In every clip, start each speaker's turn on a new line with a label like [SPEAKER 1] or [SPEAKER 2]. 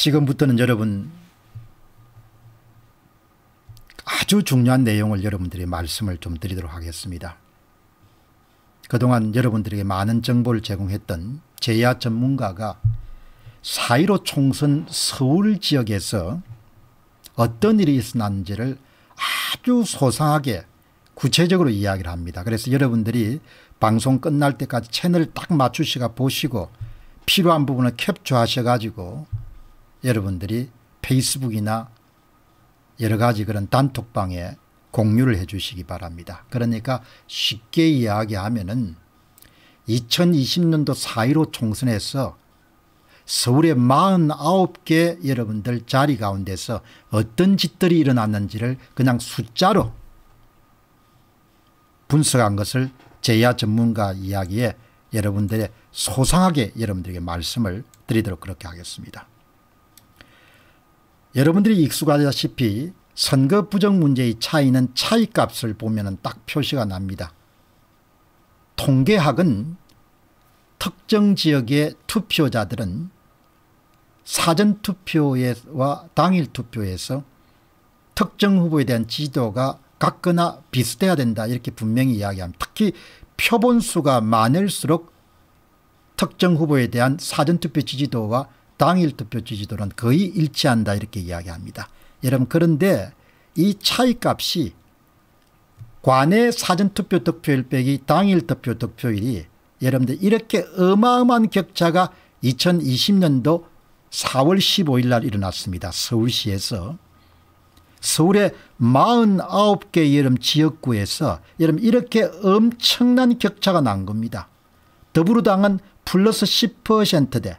[SPEAKER 1] 지금부터는 여러분 아주 중요한 내용을 여러분들이 말씀을 좀 드리도록 하겠습니다. 그동안 여러분들에게 많은 정보를 제공했던 제야 전문가가 4.15 총선 서울 지역에서 어떤 일이 있었는지를 아주 소상하게 구체적으로 이야기를 합니다. 그래서 여러분들이 방송 끝날 때까지 채널 딱 맞추시가 보시고 필요한 부분을 캡처하셔가지고 여러분들이 페이스북이나 여러 가지 그런 단톡방에 공유를 해 주시기 바랍니다. 그러니까 쉽게 이야기하면은 2020년도 4.15 총선에서 서울의 49개 여러분들 자리 가운데서 어떤 짓들이 일어났는지를 그냥 숫자로 분석한 것을 제야 전문가 이야기에 여러분들의 소상하게 여러분들에게 말씀을 드리도록 그렇게 하겠습니다. 여러분들이 익숙하다시피 선거 부정 문제의 차이는 차이값을 보면 딱 표시가 납니다. 통계학은 특정 지역의 투표자들은 사전투표와 당일투표에서 특정 후보에 대한 지지도가 같거나 비슷해야 된다 이렇게 분명히 이야기합니다. 특히 표본수가 많을수록 특정 후보에 대한 사전투표 지지도와 당일 투표 지지도는 거의 일치한다 이렇게 이야기합니다. 여러분 그런데 이 차이값이 관내 사전투표 득표일 빼기 당일 득표 득표일이 여러분들 이렇게 어마어마한 격차가 2020년도 4월 15일 날 일어났습니다. 서울시에서. 서울의 49개 여름 지역구에서 여러분 이렇게 엄청난 격차가 난 겁니다. 더불어당은 플러스 10%대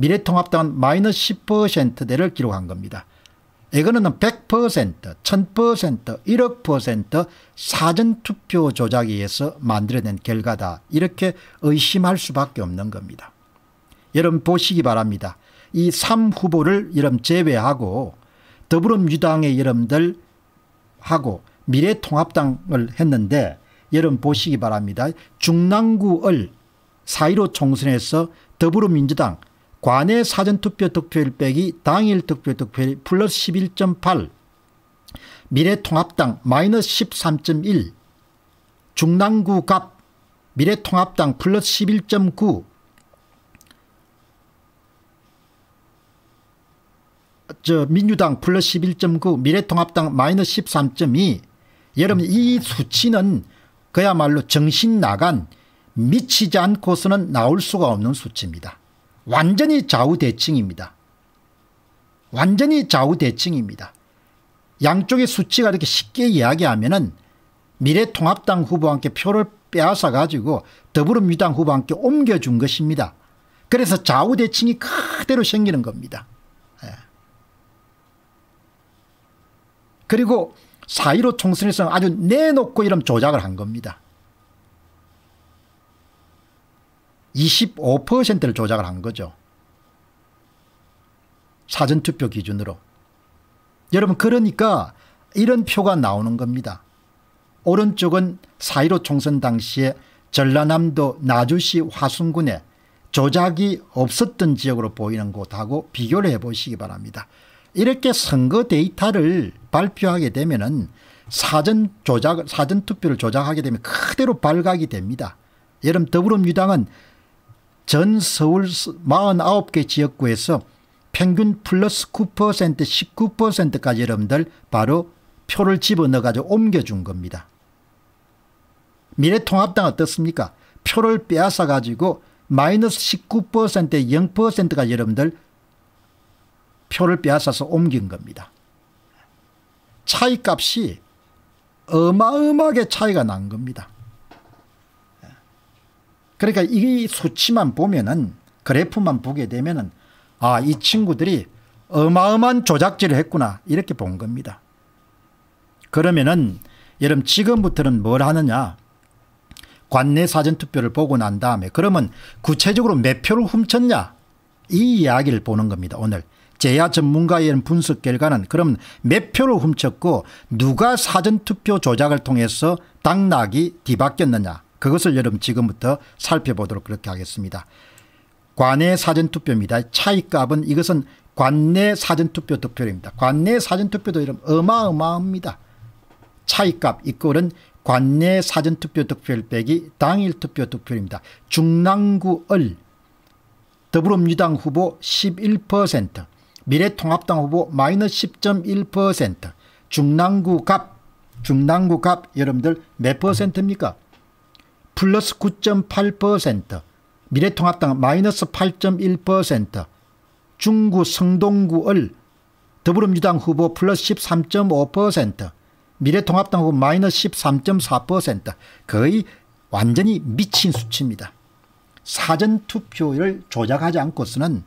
[SPEAKER 1] 미래통합당은 마이너스 10%대를 기록한 겁니다. 이거는 100%, 1000%, 1억% 사전투표 조작에 의해서 만들어낸 결과다. 이렇게 의심할 수밖에 없는 겁니다. 여러분 보시기 바랍니다. 이 3후보를 여러분 제외하고 더불어민주당의 여러분들 하고 미래통합당을 했는데 여러분 보시기 바랍니다. 중랑구을 4.15 총선에서 더불어민주당 관외 사전투표 득표율 빼기 당일 득표 득표율 플러스 11.8 미래통합당 마이너스 13.1 중랑구 갑 미래통합당 플러스 11.9저 민주당 플러스 11.9 미래통합당 마이너스 13.2 여러분 이 수치는 그야말로 정신 나간 미치지 않고서는 나올 수가 없는 수치입니다. 완전히 좌우대칭입니다. 완전히 좌우대칭입니다. 양쪽의 수치가 이렇게 쉽게 이야기하면은 미래통합당 후보와 함께 표를 빼앗아 가지고 더불어민주당 후보와 함께 옮겨준 것입니다. 그래서 좌우대칭이 그대로 생기는 겁니다. 예. 그리고 4.15총선에서 아주 내놓고 이런 조작을 한 겁니다. 25%를 조작을 한 거죠. 사전투표 기준으로. 여러분 그러니까 이런 표가 나오는 겁니다. 오른쪽은 4.15 총선 당시에 전라남도 나주시 화순군에 조작이 없었던 지역으로 보이는 곳하고 비교를 해보시기 바랍니다. 이렇게 선거 데이터를 발표하게 되면 은 사전 조작, 사전투표를 조작하게 되면 그대로 발각이 됩니다. 여러분 더불어민주당은 전 서울 49개 지역구에서 평균 플러스 9% 19%까지 여러분들 바로 표를 집어넣어가지고 옮겨준 겁니다. 미래통합당 어떻습니까? 표를 빼앗아가지고 마이너스 19%에 0까 여러분들 표를 빼앗아서 옮긴 겁니다. 차이값이 어마어마하게 차이가 난 겁니다. 그러니까 이 수치만 보면은 그래프만 보게 되면은 아, 이 친구들이 어마어마한 조작질을 했구나. 이렇게 본 겁니다. 그러면은 여러분 지금부터는 뭘 하느냐. 관내 사전투표를 보고 난 다음에 그러면 구체적으로 몇 표를 훔쳤냐. 이 이야기를 보는 겁니다. 오늘 제야 전문가의 분석 결과는 그럼 몇 표를 훔쳤고 누가 사전투표 조작을 통해서 당락이 뒤바뀌었느냐. 그것을 여러분 지금부터 살펴보도록 그렇게 하겠습니다. 관내 사전투표입니다. 차이값은 이것은 관내 사전투표 득표입니다 관내 사전투표도 이런 어마어마합니다. 차이값 이꼴은 관내 사전투표 득표율 빼기 당일 투표 득표율입니다. 중랑구 을 더불어민주당 후보 11% 미래통합당 후보 마이너스 10.1% 중랑구 갑 중랑구 갑 여러분들 몇 퍼센트입니까? 플러스 9.8%, 미래통합당 마이너스 8.1%, 중구 성동구을 더불어민주당 후보 플러스 13.5%, 미래통합당 후보 마이너스 13.4% 거의 완전히 미친 수치입니다. 사전투표를 조작하지 않고서는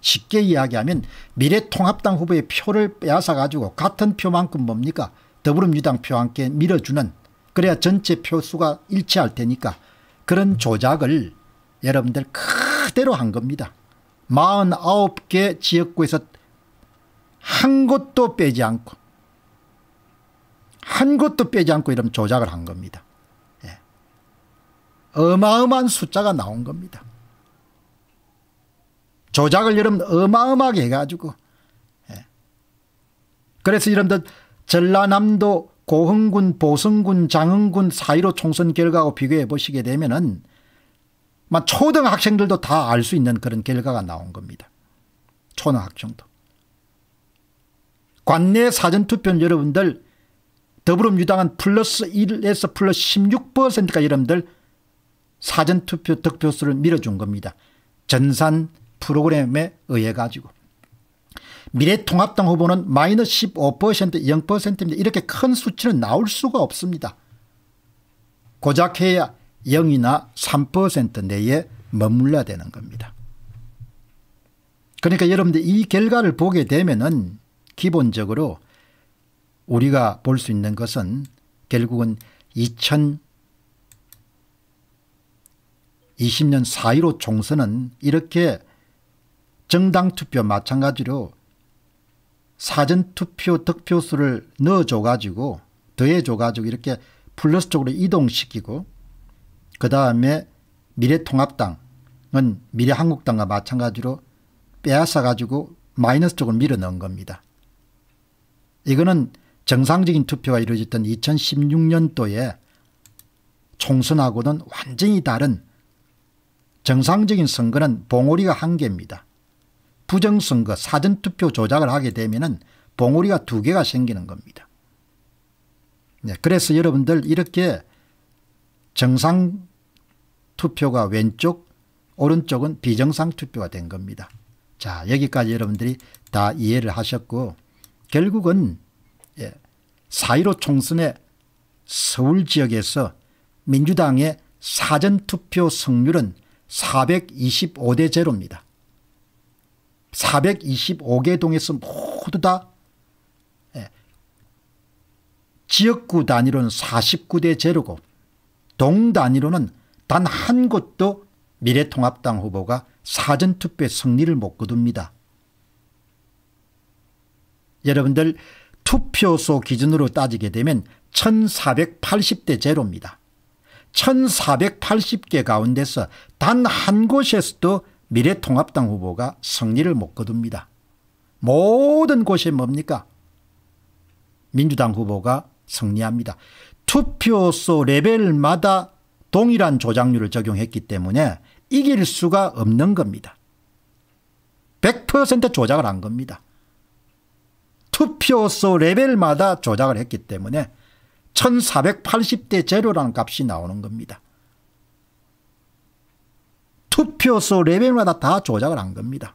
[SPEAKER 1] 쉽게 이야기하면 미래통합당 후보의 표를 빼앗아가지고 같은 표만큼 뭡니까 더불어민주당 표와 함께 밀어주는 그래야 전체 표수가 일치할 테니까 그런 조작을 여러분들 그대로 한 겁니다. 49개 지역구에서 한 곳도 빼지 않고 한 곳도 빼지 않고 이런 조작을 한 겁니다. 예. 어마어마한 숫자가 나온 겁니다. 조작을 여러분 어마어마하게 해가지고 예. 그래서 여러분들 전라남도 고흥군, 보성군, 장흥군 사이로 총선 결과하고 비교해 보시게 되면은 초등학생들도 다 알 수 있는 그런 결과가 나온 겁니다. 초등학생도. 관내 사전투표는 여러분들 더불어민주당은 플러스 1에서 플러스 16%가 여러분들 사전투표 득표수를 밀어준 겁니다. 전산 프로그램에 의해 가지고. 미래통합당 후보는 마이너스 15% 0%입니다. 이렇게 큰 수치는 나올 수가 없습니다. 고작 해야 0이나 3% 내에 머물러야 되는 겁니다. 그러니까 여러분들 이 결과를 보게 되면은 기본적으로 우리가 볼 수 있는 것은 결국은 2020년 4.15 총선은 이렇게 정당 투표 마찬가지로 사전투표 득표수를 넣어줘가지고 더해줘가지고 이렇게 플러스 쪽으로 이동시키고 그 다음에 미래통합당은 미래한국당과 마찬가지로 빼앗아가지고 마이너스 쪽을 밀어넣은 겁니다. 이거는 정상적인 투표가 이루어졌던 2016년도에 총선하고는 완전히 다른 정상적인 선거는 봉오리가 한 개입니다. 부정선거 사전투표 조작을 하게 되면 봉우리가 두 개가 생기는 겁니다. 네, 그래서 여러분들 이렇게 정상 투표가 왼쪽 오른쪽은 비정상 투표가 된 겁니다. 자 여기까지 여러분들이 다 이해를 하셨고 결국은 예, 4.15 총선의 서울 지역에서 민주당의 사전투표 승률은 425대 제로입니다 425개 동에서 모두 다 예, 지역구 단위로는 49대 제로고 동 단위로는 단 한 곳도 미래통합당 후보가 사전투표 승리를 못 거둡니다. 여러분들 투표소 기준으로 따지게 되면 1480대 제로입니다. 1480개 가운데서 단 한 곳에서도 미래통합당 후보가 승리를 못 거둡니다. 모든 곳이 뭡니까? 민주당 후보가 승리합니다. 투표소 레벨마다 동일한 조작률을 적용했기 때문에 이길 수가 없는 겁니다. 100% 조작을 한 겁니다. 투표소 레벨마다 조작을 했기 때문에 1480대 제로라는 값이 나오는 겁니다. 투표소 레벨마다 다 조작을 한 겁니다.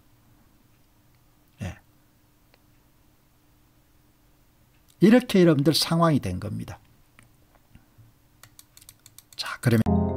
[SPEAKER 1] 네. 이렇게 여러분들 상황이 된 겁니다. 자, 그러면.